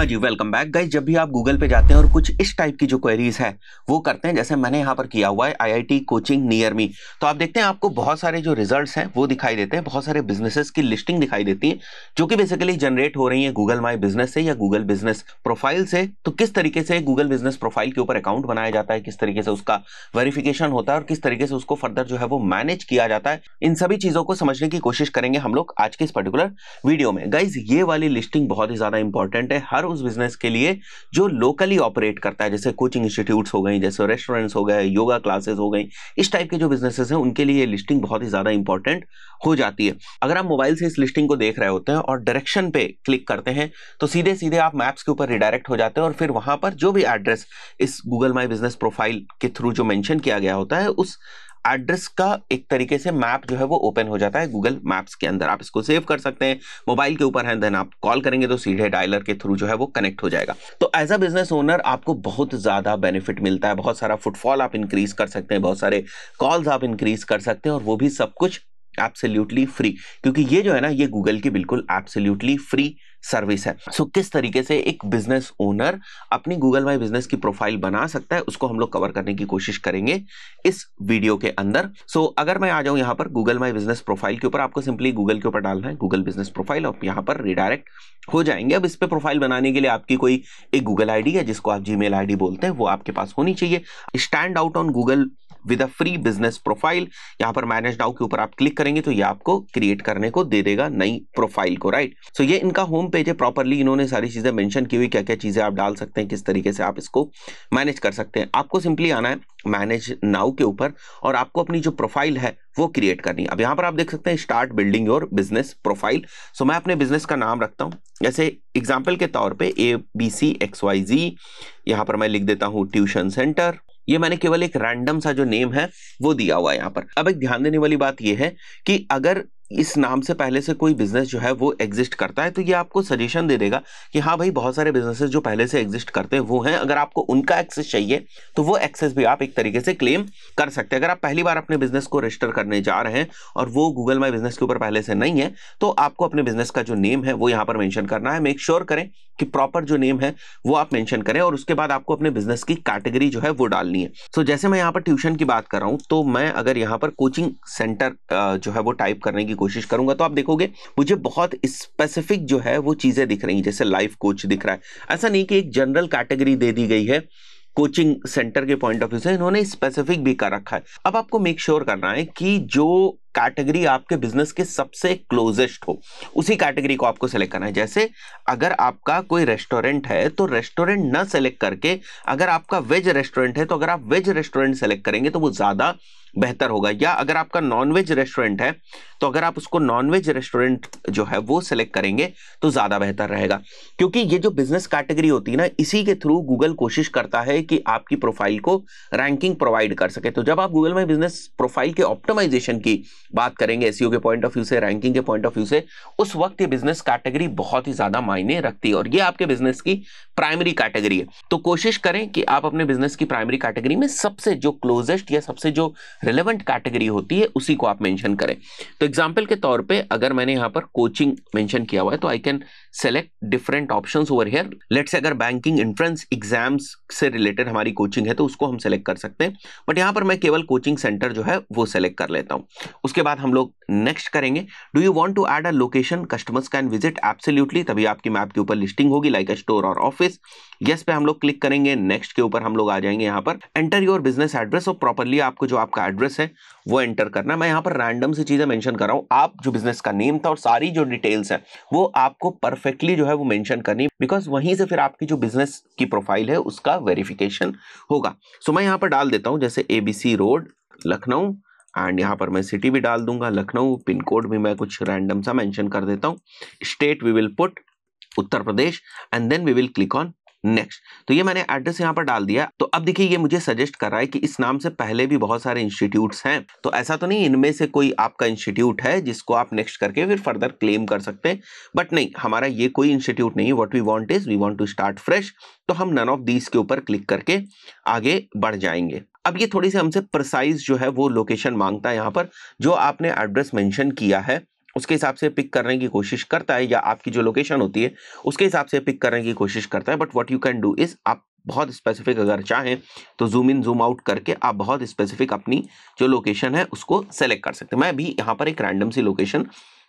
हाँ जी welcome back guys जब भी आप गूगल पे जाते हैं और कुछ इस टाइप की जो क्वेरीज है वो करते हैं जैसे मैंने यहाँ पर किया हुआ है आईआईटी कोचिंग नियर मी तो आप देखते हैं आपको बहुत सारे जो रिजल्ट्स हैं वो दिखाई देते हैं बहुत सारे बिजनेसेस की लिस्टिंग दिखाई देती है जो कि बेसिकली जनरेट हो रही है गूगल माई बिजनेस से या गूगल बिजनेस प्रोफाइल से तो किस तरीके से गूगल बिजनेस प्रोफाइल के ऊपर अकाउंट बनाया जाता है किस तरीके से उसका वेरिफिकेशन होता है और किस तरीके से उसको फर्दर जो है वो मैनेज किया जाता है इन सभी चीज़ों को समझने की कोशिश करेंगे हम लोग आज के इस पर्टिकुलर वीडियो में गाइज ये वाली लिस्टिंग बहुत ही ज़्यादा इंपॉर्टेंट है हर उस बिजनेस के लिए जो लोकली ऑपरेट करता है जैसे कोचिंग इंस्टीट्यूट्स हो गई जैसे रेस्टोरेंट्स हो गए योगा क्लासेस हो गई इस टाइप के जो बिजनेसेस हैं उनके लिए लिस्टिंग बहुत ही ज़्यादा इंपॉर्टेंट हो जाती है अगर आप मोबाइल से इस लिस्टिंग को देख रहे होते हैं और डायरेक्शन पे क्लिक करते हैं तो सीधे सीधे आप मैप्स के ऊपर रिडायरेक्ट हो जाते हैं और फिर वहां पर जो भी एड्रेस इस गूगल माई बिजनेस प्रोफाइल के थ्रू जो मैंशन किया गया होता है उस एड्रेस का एक तरीके से मैप जो है वो ओपन हो जाता है गूगल मैप्स के अंदर आप इसको सेव कर सकते हैं मोबाइल के ऊपर है देन आप कॉल करेंगे तो सीधे डायलर के थ्रू जो है वो कनेक्ट हो जाएगा तो एज अ बिजनेस ओनर आपको बहुत ज़्यादा बेनिफिट मिलता है बहुत सारा फुटफॉल आप इंक्रीज कर सकते हैं बहुत सारे कॉल्स आप इंक्रीज कर सकते हैं और वो भी सब कुछ एब्सोल्युटली फ्री क्योंकि ये जो है ना ये गूगल की बिल्कुल एब्सोल्युटली फ्री सर्विस है सो so, किस तरीके से एक बिजनेस ओनर अपनी गूगल माई बिजनेस की प्रोफाइल बना सकता है उसको हम लोग कवर करने की कोशिश करेंगे इस वीडियो के अंदर सो so, अगर मैं आ जाऊं यहां पर गूगल माई बिजनेस प्रोफाइल के ऊपर आपको सिंपली गूगल के ऊपर डालना है गूगल बिजनेस प्रोफाइल और यहाँ पर रिडायरेक्ट हो जाएंगे अब इस पर प्रोफाइल बनाने के लिए आपकी कोई एक गूगल आई है जिसको आप जी मेल बोलते हैं वो आपके पास होनी चाहिए stand out on Google with a free business profile यहां पर मैनेज डाउ के ऊपर आप क्लिक करेंगे तो ये आपको क्रिएट करने को दे देगा नई प्रोफाइल को राइट सो so, ये इनका होम पेज है प्रॉपरली इन्होंने सारी चीजें मेंशन की हुई क्या क्या चीजें आप डाल सकते हैं किस तरीके से आप इसको मैनेज कर सकते हैं आपको सिंपली आना है मैनेज नाउ के ऊपर और आपको अपनी जो प्रोफाइल है वो क्रिएट करनी है अब यहाँ पर आप देख सकते हैं start building your business profile so मैं अपने बिजनेस का नाम रखता हूँ जैसे एग्जाम्पल के तौर पे A B C X Y Z यहाँ पर मैं लिख देता हूँ ट्यूशन सेंटर ये मैंने केवल एक रैंडम सा जो नेम है वो दिया हुआ है यहाँ पर अब एक ध्यान देने वाली बात यह है कि अगर इस नाम से पहले से कोई बिजनेस जो है वो एग्जिस्ट करता है तो ये आपको सजेशन दे देगा कि हाँ भाई बहुत सारे बिजनेसेस जो पहले से एग्जिस्ट करते हैं वो हैं अगर आपको उनका एक्सेस चाहिए तो वो एक्सेस भी आप एक तरीके से क्लेम कर सकते हैं अगर आप पहली बार अपने बिजनेस को रजिस्टर करने जा रहे हैं और वो गूगल माई बिजनेस के ऊपर पहले से नहीं है तो आपको अपने बिजनेस का जो नेम है वो यहाँ पर मैंशन करना है मेक श्योर sure करें कि प्रॉपर जो नेम है वो आप मेंशन करें और उसके बाद आपको अपने बिजनेस की कैटेगरी जो है वो डालनी है सो so, जैसे मैं यहाँ पर ट्यूशन की बात कर रहा हूँ तो मैं अगर यहाँ पर कोचिंग सेंटर जो है वो टाइप करने की कोशिश करूंगा तो आप देखोगे मुझे बहुत स्पेसिफिक जो है वो चीज़ें दिख रही हैं जैसे लाइफ कोच दिख रहा है ऐसा नहीं कि एक जनरल कैटेगरी दे दी गई है कोचिंग सेंटर के पॉइंट ऑफ व्यू से इन्होंने स्पेसिफिक भी कर रखा है अब आपको मेक श्योर sure करना है कि जो कैटेगरी आपके बिजनेस के सबसे क्लोजेस्ट हो उसी कैटेगरी को आपको सेलेक्ट करना है जैसे अगर आपका कोई रेस्टोरेंट है तो रेस्टोरेंट ना सेलेक्ट करके अगर आपका वेज रेस्टोरेंट है तो अगर आप वेज रेस्टोरेंट सेलेक्ट करेंगे तो वो ज़्यादा बेहतर होगा या अगर आपका नॉन वेज रेस्टोरेंट है तो अगर आप उसको नॉन वेज रेस्टोरेंट जो है वो सिलेक्ट करेंगे तो ज़्यादा बेहतर रहेगा क्योंकि ये जो बिजनेस कैटेगरी होती है ना इसी के थ्रू गूगल कोशिश करता है कि आपकी प्रोफाइल को रैंकिंग प्रोवाइड कर सके तो जब आप गूगल में बिजनेस प्रोफाइल के ऑप्टोमाइजेशन की बात करेंगे एसईओ e के पॉइंट ऑफ व्यू से रैंकिंग के पॉइंट ऑफ व्यू से उस वक्त ये बिजनेस कैटेगरी बहुत ही ज्यादा मायने रखती है और ये आपके बिजनेस की प्राइमरी कैटेगरी है तो कोशिश करें कि आप अपने बिजनेस की प्राइमरी कैटेगरी में सबसे जो क्लोजेस्ट या सबसे जो रिलेवेंट कैटेगरी होती है उसी को आप मैंशन करें तो एग्जाम्पल के तौर पर अगर मैंने यहाँ पर कोचिंग मेंशन किया हुआ है तो I can select different option over here let's अगर बैंकिंग एंट्रेंस एग्जाम्स से रिलेटेड हमारी कोचिंग है तो उसको हम सेलेक्ट कर सकते हैं बट यहाँ पर मैं केवल कोचिंग सेंटर जो है वो सेलेक्ट कर लेता हूँ उसके उसके बाद हम लोग नेक्स्ट करेंगे do you want to add a location customers can visit absolutely तभी आपकी मैप के ऊपर लिस्टिंग होगी लाइक अ स्टोर और ऑफिस यस पे हम लोग क्लिक करेंगे नेक्स्ट के ऊपर हम लोग आ जाएंगे यहाँ पर एंटर योर बिजनेस एड्रेस और प्रॉपरली आपको जो आपका एड्रेस है वो एंटर करना मैं यहाँ पर रैंडम सी चीजें मैंशन कर रहा हूँ आप जो बिजनेस का नेम था और सारी जो डिटेल्स है वो आपको परफेक्टली जो है वो मैंशन करनी बिकॉज वहीं से फिर आपकी जो बिजनेस की प्रोफाइल है उसका वेरिफिकेशन होगा सो so, मैं यहाँ पर डाल देता हूँ जैसे एबीसी रोड लखनऊ एंड यहाँ पर मैं सिटी भी डाल दूंगा लखनऊ पिन कोड भी मैं कुछ रैंडम सा मेंशन कर देता हूँ state we will put Uttar Pradesh and then we will click on next तो ये मैंने एड्रेस यहाँ पर डाल दिया तो अब देखिए ये मुझे सजेस्ट कर रहा है कि इस नाम से पहले भी बहुत सारे इंस्टीट्यूट्स हैं तो ऐसा तो नहीं इनमें से कोई आपका इंस्टीट्यूट है जिसको आप नेक्स्ट करके फिर फर्दर क्लेम कर सकते हैं बट नहीं हमारा ये कोई इंस्टीट्यूट नहीं what we want is we want to start fresh तो हम नन ऑफ दीज के ऊपर क्लिक करके आगे बढ़ जाएंगे अब ये थोड़ी सी हमसे प्रसाइज जो है वो लोकेशन मांगता है यहाँ पर जो आपने एड्रेस मेंशन किया है उसके हिसाब से पिक करने की कोशिश करता है या आपकी जो लोकेशन होती है उसके हिसाब से पिक करने की कोशिश करता है but what you can do is आप बहुत स्पेसिफिक अगर चाहें तो जूम इन जूम आउट करके आप बहुत स्पेसिफिक अपनी जो लोकेशन है उसको सेलेक्ट कर सकते हैं मैं भी यहाँ पर एक रैंडम सी लोकेशन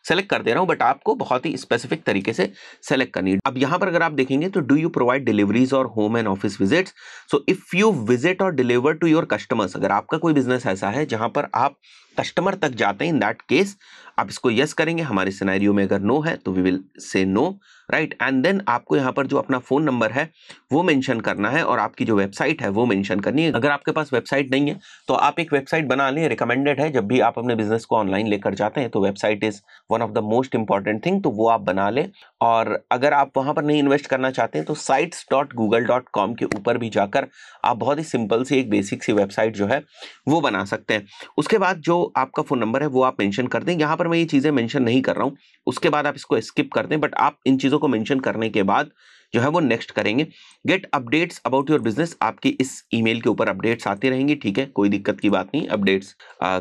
सेलेक्ट कर दे रहा हूँ बट आपको बहुत ही स्पेसिफिक तरीके से सेलेक्ट करनी है अब यहाँ पर अगर आप देखेंगे तो डू यू प्रोवाइड डिलीवरीज और home and office visits so if you visit और डिलीवर टू योर कस्टमर्स अगर आपका कोई बिजनेस ऐसा है जहाँ पर आप कस्टमर तक जाते हैं इन दैट केस आप इसको यस yes करेंगे हमारे सिनेरियो में अगर नो है तो we will say no right and then आपको यहाँ पर जो अपना फ़ोन नंबर है वो मेंशन करना है और आपकी जो वेबसाइट है वो मेंशन करनी है अगर आपके पास वेबसाइट नहीं है तो आप एक वेबसाइट बना लें रिकमेंडेड है जब भी आप अपने बिजनेस को ऑनलाइन लेकर जाते हैं तो website is one of the most important thing तो वो आप बना लें और अगर आप वहाँ पर नहीं इन्वेस्ट करना चाहते हैं तो sites dot Google dot com के ऊपर भी जाकर आप बहुत ही सिंपल सी एक बेसिक सी वेबसाइट जो है वो बना सकते हैं उसके बाद जो आपका फ़ोन नंबर है वो आप मैंशन कर दें यहाँ पर मैं ये चीज़ें मैंशन नहीं कर रहा हूँ उसके बाद आप इसको स्किप कर दें बट आप इन चीज़ों को मेंशन करने के बाद जो है वो नेक्स्ट करेंगे get updates about your business आपके इस ईमेल के ऊपर अपडेट्स आते रहेंगे ठीक है कोई दिक्कत की बात नहीं अपडेट्स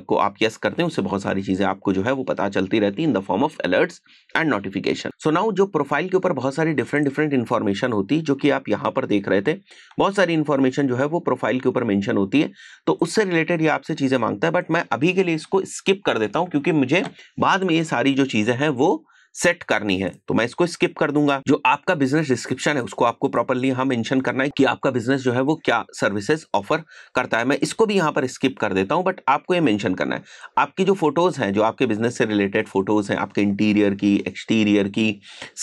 को आप यस करते हैं उससे बहुत सारी चीज़ें आपको जो है वो पता चलती रहती in the form of alerts and notification so now जो प्रोफाइल के ऊपर बहुत सारी डिफरेंट डिफरेंट इन्फॉर्मेशन होती जो कि आप यहाँ पर देख रहे थे बहुत सारी इन्फॉर्मेशन जो है वो प्रोफाइल के ऊपर मैंशन होती है तो उससे रिलेटेड ये आपसे चीज़ें मांगता है बट मैं अभी के लिए इसको स्किप कर देता हूँ क्योंकि मुझे बाद में ये सारी जो चीज़ें हैं वो सेट करनी है तो मैं इसको स्किप कर दूंगा जो आपका बिजनेस डिस्क्रिप्शन है उसको आपको प्रॉपरली यहां मेंशन करना है कि आपका बिजनेस जो है वो क्या सर्विसेज ऑफर करता है मैं इसको भी यहां पर स्किप कर देता हूँ बट आपको ये मेंशन करना है आपकी जो फोटोज हैं जो आपके बिजनेस से रिलेटेड फोटोज हैं आपके इंटीरियर की एक्सटीरियर की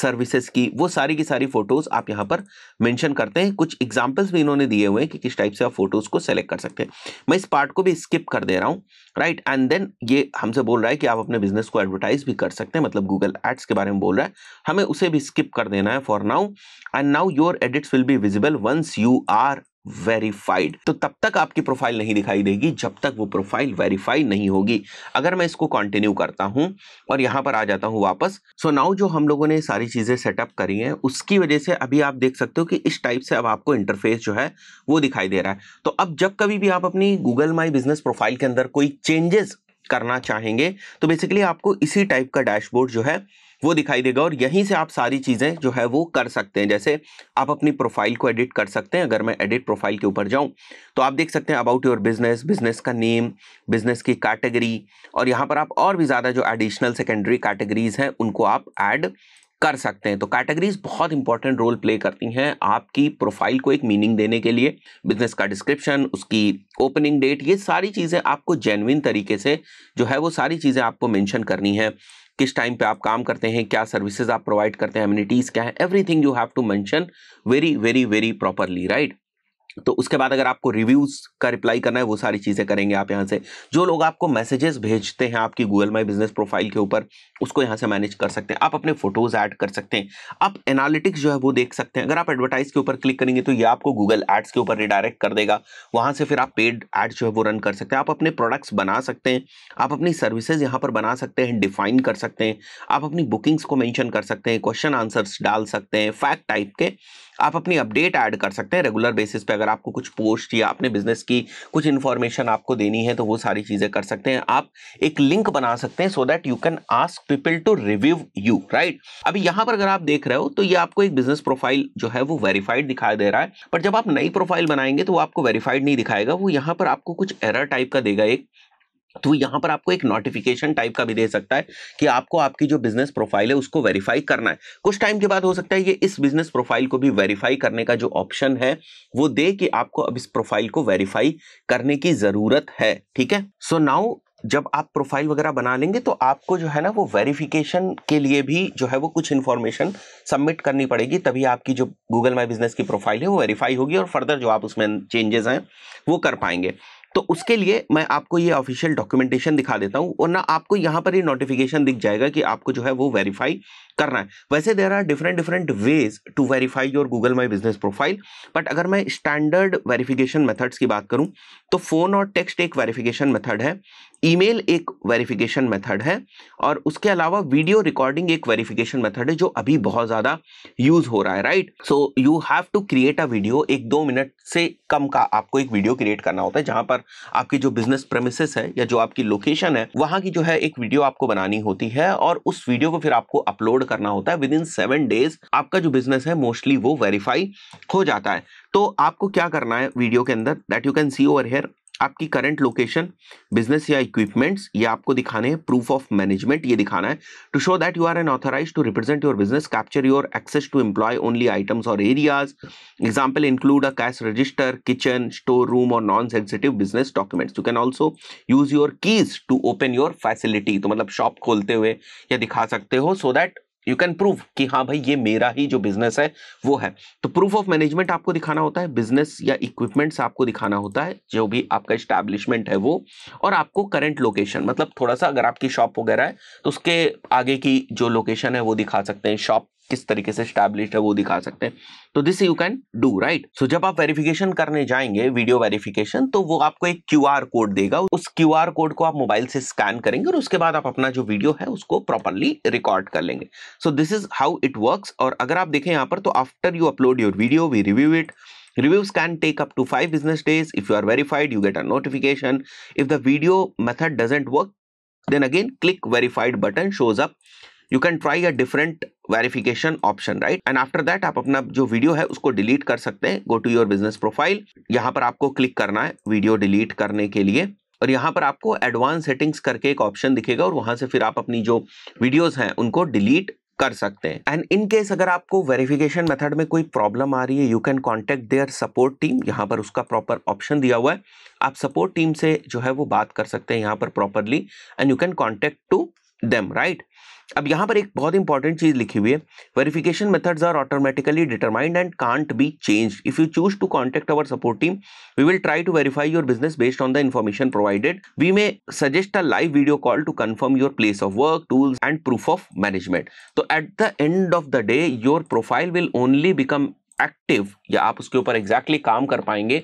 सर्विसेज की वो सारी की सारी फोटोज आप यहाँ पर मैंशन करते हैं कुछ एग्जाम्पल्स भी इन्होंने दिए हुए हैं कि किस टाइप से आप फोटोज को सेलेक्ट कर सकते हैं मैं इस पार्ट को भी स्किप कर दे रहा हूँ राइट एंड देन ये हमसे बोल रहा है कि आप अपने बिजनेस को एडवर्टाइज भी कर सकते हैं मतलब गूगल एड पार्ट्स के बारे में बोल रहा है हमें उसे भी स्किप कर देना है for now and now your edits will be visible once you are verified तो तब तक आपकी प्रोफाइल नहीं दिखाई देगी जब तक वो प्रोफाइल वेरीफाई नहीं होगी अगर मैं इसको कंटिन्यू करता हूं और यहां पर आ जाता हूं वापस सो so नाउ जो हम लोगों ने सारी चीज़ें सेटअप करी हैं उसकी वजह से अभी आप देख सकते हो कि इस टाइप से अब आपको इंटरफेस जो है वो दिखाई दे रहा है तो अब जब कभी भी आप अपनी गूगल माई बिजनेस प्रोफाइल के अंदर कोई चेंजेस करना चाहेंगे तो बेसिकली आपको इसी टाइप का डैशबोर्ड जो है वो दिखाई देगा और यहीं से आप सारी चीज़ें जो है वो कर सकते हैं जैसे आप अपनी प्रोफाइल को एडिट कर सकते हैं अगर मैं एडिट प्रोफाइल के ऊपर जाऊं तो आप देख सकते हैं अबाउट योर बिजनेस बिजनेस का नेम बिजनेस की कैटेगरी और यहाँ पर आप और भी ज़्यादा जो एडिशनल सेकेंडरी कैटेगरीज हैं उनको आप ऐड कर सकते हैं तो कैटेगरीज बहुत इंपॉर्टेंट रोल प्ले करती हैं आपकी प्रोफाइल को एक मीनिंग देने के लिए बिजनेस का डिस्क्रिप्शन उसकी ओपनिंग डेट ये सारी चीज़ें आपको जेनविन तरीके से जो है वो सारी चीज़ें आपको मेंशन करनी है किस टाइम पे आप काम करते हैं क्या सर्विसेज आप प्रोवाइड करते हैं एम्यूनिटीज़ क्या है everything you have to mention very very very properly right तो उसके बाद अगर आपको रिव्यूज़ का रिप्लाई करना है वो सारी चीज़ें करेंगे आप यहाँ से जो लोग आपको मैसेजेस भेजते हैं आपकी गूगल माई बिजनेस प्रोफाइल के ऊपर उसको यहाँ से मैनेज कर सकते हैं आप अपने फोटोज़ ऐड कर सकते हैं आप एनालिटिक्स जो है वो देख सकते हैं अगर आप एडवर्टाइज के ऊपर क्लिक करेंगे तो ये आपको गूगल एड्स के ऊपर रिडायरेक्ट कर देगा वहाँ से फिर आप पेड एड्स जो है वो रन कर सकते हैं आप अपने प्रोडक्ट्स बना सकते हैं आप अपनी सर्विसेज यहाँ पर बना सकते हैं डिफाइन कर सकते हैं आप अपनी बुकिंग्स को मैंशन कर सकते हैं क्वेश्चन आंसर्स डाल सकते हैं फैक्ट टाइप के आप अपनी अपडेट ऐड कर सकते हैं रेगुलर बेसिस पे अगर आपको कुछ पोस्ट या अपने बिजनेस की कुछ इन्फॉर्मेशन आपको देनी है तो वो सारी चीज़ें कर सकते हैं आप एक लिंक बना सकते हैं so that you can ask people to review you right अभी यहाँ पर अगर आप देख रहे हो तो ये आपको एक बिजनेस प्रोफाइल जो है वो वेरीफाइड दिखाई दे रहा है पर जब आप नई प्रोफाइल बनाएंगे तो वो आपको वेरीफाइड नहीं दिखाएगा वो यहाँ पर आपको कुछ एरर टाइप का देगा एक तो यहाँ पर आपको एक नोटिफिकेशन टाइप का भी दे सकता है कि आपको आपकी जो बिजनेस प्रोफाइल है उसको वेरीफाई करना है कुछ टाइम के बाद हो सकता है ये इस बिजनेस प्रोफाइल को भी वेरीफाई करने का जो ऑप्शन है वो दे कि आपको अब इस प्रोफाइल को वेरीफाई करने की जरूरत है ठीक है सो नाउ जब आप प्रोफाइल वगैरह बना लेंगे तो आपको जो है ना वो वेरिफिकेशन के लिए भी जो है वो कुछ इन्फॉर्मेशन सबमिट करनी पड़ेगी तभी आपकी जो गूगल माई बिजनेस की प्रोफाइल है वो वेरीफाई होगी और फर्दर जो आप उसमें चेंजेस हैं वो कर पाएंगे तो उसके लिए मैं आपको ये ऑफिशियल डॉक्यूमेंटेशन दिखा देता हूँ और ना आपको यहाँ पर ही नोटिफिकेशन दिख जाएगा कि आपको जो है वो वेरीफाई करना है वैसे there are different different ways to verify your Google my business profile but अगर मैं स्टैंडर्ड वेरीफिकेशन मेथड्स की बात करूँ तो फ़ोन और टेक्स्ट एक वेरीफिकेशन मेथड है ईमेल एक वेरिफिकेशन मेथड है और उसके अलावा वीडियो रिकॉर्डिंग एक वेरिफिकेशन मेथड है जो अभी बहुत ज़्यादा यूज़ हो रहा है right so you have to create a video एक दो मिनट से कम का आपको एक वीडियो क्रिएट करना होता है जहाँ पर आपकी जो बिजनेस प्रेमिसेस है या जो आपकी लोकेशन है वहाँ की जो है एक वीडियो आपको बनानी होती है और उस वीडियो को फिर आपको अपलोड करना होता है विद इन सेवन डेज आपका जो बिजनेस है मोस्टली वो वेरीफाई हो जाता है तो आपको क्या करना है वीडियो के अंदर that you can see over here आपकी करंट लोकेशन बिजनेस या इक्विपमेंट्स ये आपको दिखाने हैं प्रूफ ऑफ मैनेजमेंट ये दिखाना है to show that you are an authorize to represent your business capture your access to employ only items और areas example include a cash register kitchen store room और non sensitive business documents you can also use your keys to open your facility तो मतलब shop खोलते हुए या दिखा सकते हो so that you can prove कि हाँ भाई ये मेरा ही जो बिजनेस है वो है तो प्रूफ ऑफ मैनेजमेंट आपको दिखाना होता है बिजनेस या इक्विपमेंट्स आपको दिखाना होता है जो भी आपका स्टैब्लिशमेंट है वो और आपको करंट लोकेशन मतलब थोड़ा सा अगर आपकी शॉप वगैरह है तो उसके आगे की जो लोकेशन है वो दिखा सकते हैं शॉप किस तरीके से स्टैब्लिश है वो दिखा सकते हैं तो this you can do right so जब आप वेरिफिकेशन करने जाएंगे वीडियो वेरिफिकेशन तो वो आपको एक क्यू कोड देगा उस क्यू कोड को आप मोबाइल से स्कैन करेंगे और उसके बाद आप अपना जो वीडियो है उसको प्रॉपरली रिकॉर्ड कर लेंगे so this is how it work और अगर आप देखें यहाँ पर तो after you upload your video we review it Reviews can take up to five business days. If you are verified, you get a notification. If the video method doesn't work, then again click verified button shows up you can try a different verification option right and after that आप अपना जो video है उसको delete कर सकते हैं go to your business profile यहाँ पर आपको क्लिक करना है वीडियो डिलीट करने के लिए और यहाँ पर आपको एडवांस सेटिंग्स करके एक ऑप्शन दिखेगा और वहां से फिर आप अपनी जो वीडियोज हैं उनको डिलीट कर सकते हैं एंड इन केस अगर आपको वेरिफिकेशन मेथड में कोई प्रॉब्लम आ रही है you can contact their support team यहाँ पर उसका प्रॉपर ऑप्शन दिया हुआ है आप सपोर्ट टीम से जो है वो बात कर सकते हैं यहाँ पर properly and you can contact to them right अब यहाँ पर एक बहुत इंपॉर्टेंट चीज़ लिखी हुई है verification methods are automatically determined and can't be change if you choose to contact our support team we will try to verify your business based on the information provided we may suggest a live video call to confirm your place of work tools and proof of management तो at the end of the day your profile will only become active या आप उसके ऊपर exactly exactly काम कर पाएंगे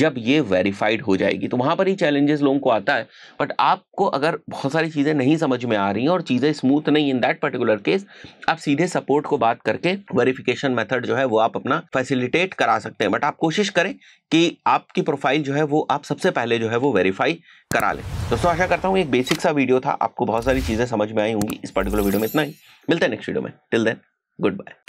जब ये वेरीफाइड हो जाएगी तो वहाँ पर ही चैलेंजेस लोगों को आता है बट आपको अगर बहुत सारी चीज़ें नहीं समझ में आ रही हैं और चीज़ें स्मूथ नहीं इन दैट पर्टिकुलर केस आप सीधे सपोर्ट को बात करके वेरिफिकेशन मेथड जो है वो आप अपना फैसिलिटेट करा सकते हैं बट आप कोशिश करें कि आपकी प्रोफाइल जो है वो आप सबसे पहले जो है वो वेरीफाई करा लें दोस्तों आशा करता हूँ एक बेसिक सा वीडियो था आपको बहुत सारी चीज़ें समझ में आई होंगी इस पर्टिकुलर वीडियो में इतना ही मिलते हैं नेक्स्ट वीडियो में टिल देन गुड बाय